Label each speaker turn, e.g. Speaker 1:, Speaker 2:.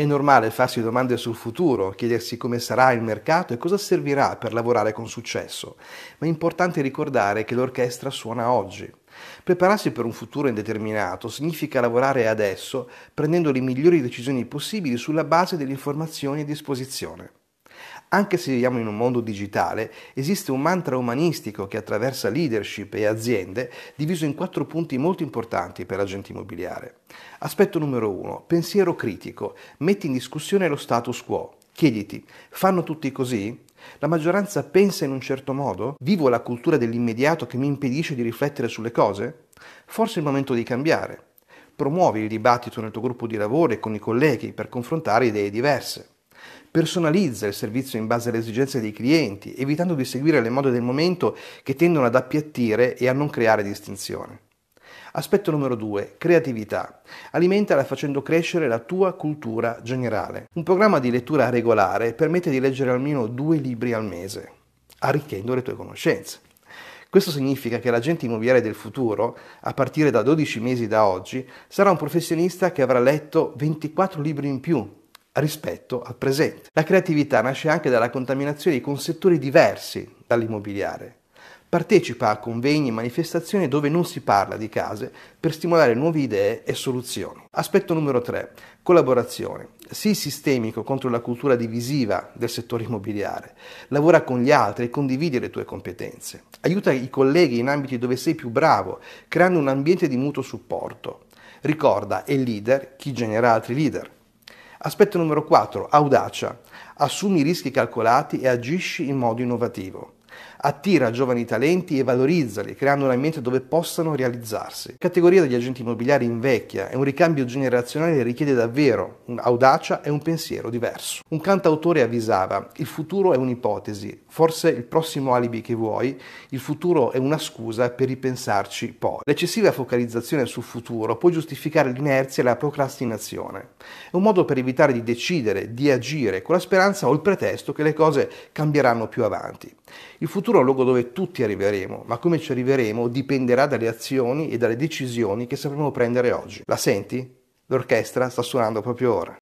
Speaker 1: È normale farsi domande sul futuro, chiedersi come sarà il mercato e cosa servirà per lavorare con successo, ma è importante ricordare che l'orchestra suona oggi. Prepararsi per un futuro indeterminato significa lavorare adesso prendendo le migliori decisioni possibili sulla base delle informazioni a disposizione. Anche se viviamo in un mondo digitale, esiste un mantra umanistico che attraversa leadership e aziende, diviso in quattro punti molto importanti per l'agente immobiliare. Aspetto numero uno, pensiero critico, metti in discussione lo status quo. Chiediti, fanno tutti così? La maggioranza pensa in un certo modo? Vivo la cultura dell'immediato che mi impedisce di riflettere sulle cose? Forse è il momento di cambiare. Promuovi il dibattito nel tuo gruppo di lavoro e con i colleghi per confrontare idee diverse personalizza il servizio in base alle esigenze dei clienti, evitando di seguire le mode del momento che tendono ad appiattire e a non creare distinzione. Aspetto numero 2. Creatività. Alimentala facendo crescere la tua cultura generale. Un programma di lettura regolare permette di leggere almeno due libri al mese, arricchendo le tue conoscenze. Questo significa che l'agente immobiliare del futuro, a partire da 12 mesi da oggi, sarà un professionista che avrà letto 24 libri in più rispetto al presente. La creatività nasce anche dalla contaminazione con settori diversi dall'immobiliare. Partecipa a convegni e manifestazioni dove non si parla di case per stimolare nuove idee e soluzioni. Aspetto numero 3. Collaborazione. Sii sistemico contro la cultura divisiva del settore immobiliare. Lavora con gli altri e condividi le tue competenze. Aiuta i colleghi in ambiti dove sei più bravo, creando un ambiente di mutuo supporto. Ricorda, è leader chi genera altri leader. Aspetto numero 4. Audacia. Assumi rischi calcolati e agisci in modo innovativo attira giovani talenti e valorizzali, creando un ambiente dove possano realizzarsi. La categoria degli agenti immobiliari invecchia e un ricambio generazionale richiede davvero audacia e un pensiero diverso. Un cantautore avvisava, il futuro è un'ipotesi, forse il prossimo alibi che vuoi, il futuro è una scusa per ripensarci poi. L'eccessiva focalizzazione sul futuro può giustificare l'inerzia e la procrastinazione. È un modo per evitare di decidere, di agire, con la speranza o il pretesto che le cose cambieranno più avanti. Il il futuro è un luogo dove tutti arriveremo, ma come ci arriveremo dipenderà dalle azioni e dalle decisioni che sapremo prendere oggi. La senti? L'orchestra sta suonando proprio ora.